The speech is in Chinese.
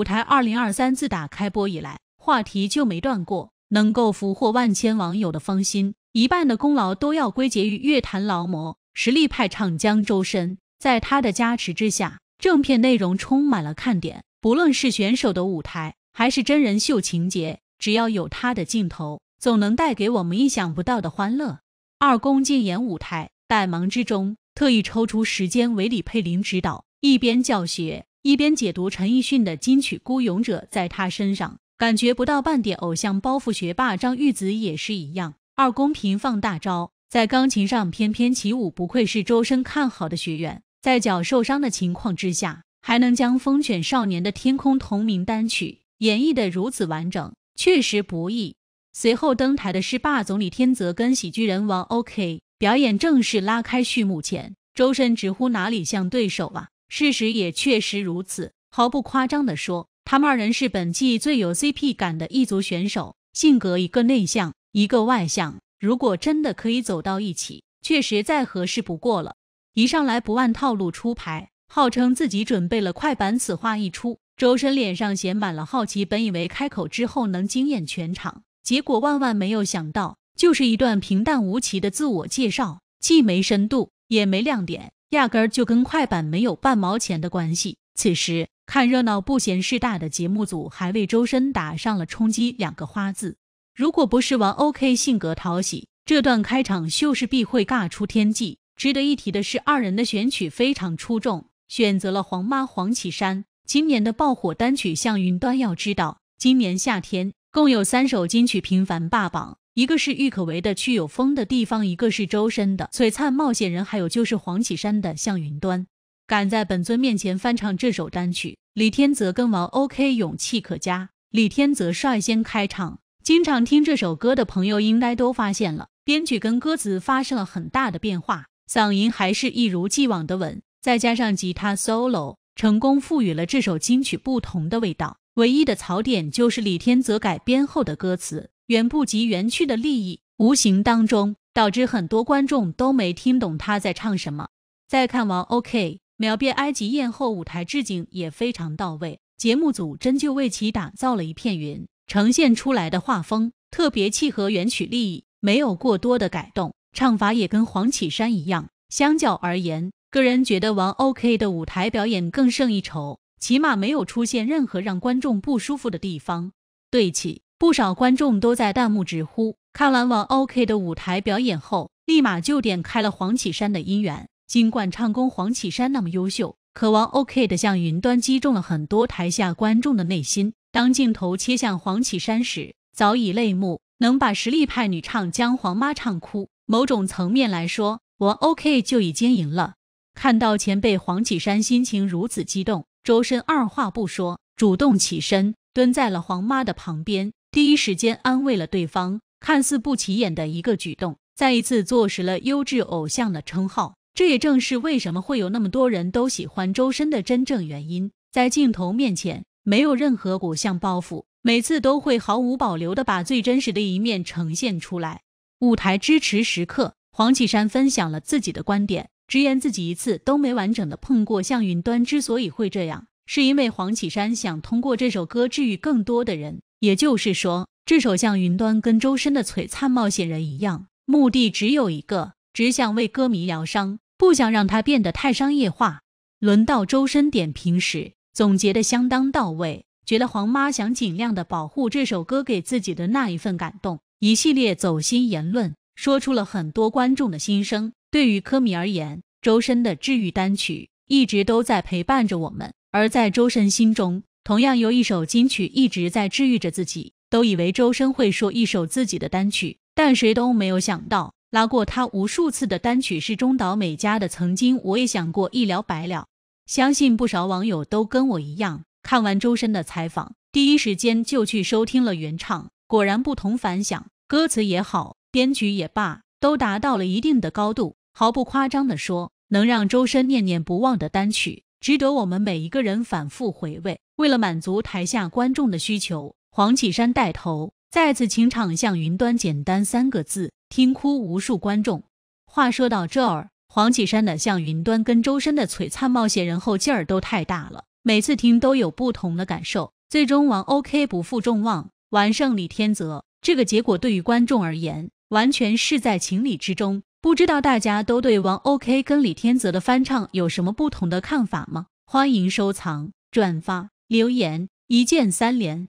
舞台二零二三自打开播以来，话题就没断过，能够俘获万千网友的芳心，一半的功劳都要归结于乐坛劳模、实力派唱将周深。在他的加持之下，正片内容充满了看点，不论是选手的舞台，还是真人秀情节，只要有他的镜头，总能带给我们意想不到的欢乐。二宫进演舞台，百忙之中特意抽出时间为李佩玲指导，一边教学。一边解读陈奕迅的金曲《孤勇者》，在他身上感觉不到半点偶像包袱。学霸张玉子也是一样。二公平放大招，在钢琴上翩翩起舞，不愧是周深看好的学员。在脚受伤的情况之下，还能将《风犬少年的天空》同名单曲演绎得如此完整，确实不易。随后登台的是霸总李天泽跟喜剧人王 OK，表演正式拉开序幕前，周深直呼哪里像对手啊？事实也确实如此，毫不夸张地说，他们二人是本季最有 CP 感的一组选手，性格一个内向，一个外向。如果真的可以走到一起，确实再合适不过了。一上来不按套路出牌，号称自己准备了快板，此话一出，周深脸上写满了好奇。本以为开口之后能惊艳全场，结果万万没有想到，就是一段平淡无奇的自我介绍，既没深度，也没亮点。压根儿就跟快板没有半毛钱的关系。此时看热闹不嫌事大的节目组还为周深打上了“冲击”两个花字。如果不是王 OK 性格讨喜，这段开场秀势必会尬出天际。值得一提的是，二人的选曲非常出众，选择了黄妈黄绮珊今年的爆火单曲《向云端》。要知道，今年夏天共有三首金曲频繁霸榜。一个是郁可唯的《去有风的地方》，一个是周深的《璀璨冒险人》，还有就是黄绮珊的《向云端》。敢在本尊面前翻唱这首单曲，李天泽跟王 OK 勇气可嘉。李天泽率先开唱。经常听这首歌的朋友应该都发现了，编曲跟歌词发生了很大的变化，嗓音还是一如既往的稳，再加上吉他 solo，成功赋予了这首金曲不同的味道。唯一的槽点就是李天泽改编后的歌词远不及原曲的利益，无形当中导致很多观众都没听懂他在唱什么。再看王 OK 秒变埃及艳后舞台致敬也非常到位，节目组真就为其打造了一片云，呈现出来的画风特别契合原曲利益，没有过多的改动，唱法也跟黄绮珊一样。相较而言，个人觉得王 OK 的舞台表演更胜一筹。起码没有出现任何让观众不舒服的地方。对起，不少观众都在弹幕直呼，看完王 OK 的舞台表演后，立马就点开了黄绮珊的《姻缘》。尽管唱功黄绮珊那么优秀，可王 OK 的像云端击中了很多台下观众的内心。当镜头切向黄绮珊时，早已泪目。能把实力派女唱将黄妈唱哭，某种层面来说，王 OK 就已经赢了。看到前辈黄绮珊心情如此激动。周深二话不说，主动起身蹲在了黄妈的旁边，第一时间安慰了对方。看似不起眼的一个举动，再一次坐实了优质偶像的称号。这也正是为什么会有那么多人都喜欢周深的真正原因。在镜头面前，没有任何偶像包袱，每次都会毫无保留地把最真实的一面呈现出来。舞台支持时刻，黄绮珊分享了自己的观点。直言自己一次都没完整的碰过《向云端》，之所以会这样，是因为黄绮珊想通过这首歌治愈更多的人。也就是说，这首《向云端》跟周深的《璀璨冒险人》一样，目的只有一个，只想为歌迷疗伤，不想让他变得太商业化。轮到周深点评时，总结的相当到位，觉得黄妈想尽量的保护这首歌给自己的那一份感动。一系列走心言论，说出了很多观众的心声。对于科米而言，周深的治愈单曲一直都在陪伴着我们，而在周深心中，同样有一首金曲一直在治愈着自己。都以为周深会说一首自己的单曲，但谁都没有想到，拉过他无数次的单曲是中岛美嘉的《曾经我也想过一了百了》。相信不少网友都跟我一样，看完周深的采访，第一时间就去收听了原唱，果然不同凡响。歌词也好，编曲也罢，都达到了一定的高度。毫不夸张地说，能让周深念念不忘的单曲，值得我们每一个人反复回味。为了满足台下观众的需求，黄绮珊带头再次情场向云端》，简单三个字，听哭无数观众。话说到这儿，黄绮珊的《向云端》跟周深的《璀璨冒险人》后劲儿都太大了，每次听都有不同的感受。最终王 OK 不负众望，完胜李天泽。这个结果对于观众而言，完全是在情理之中。不知道大家都对王 OK 跟李天泽的翻唱有什么不同的看法吗？欢迎收藏、转发、留言，一键三连。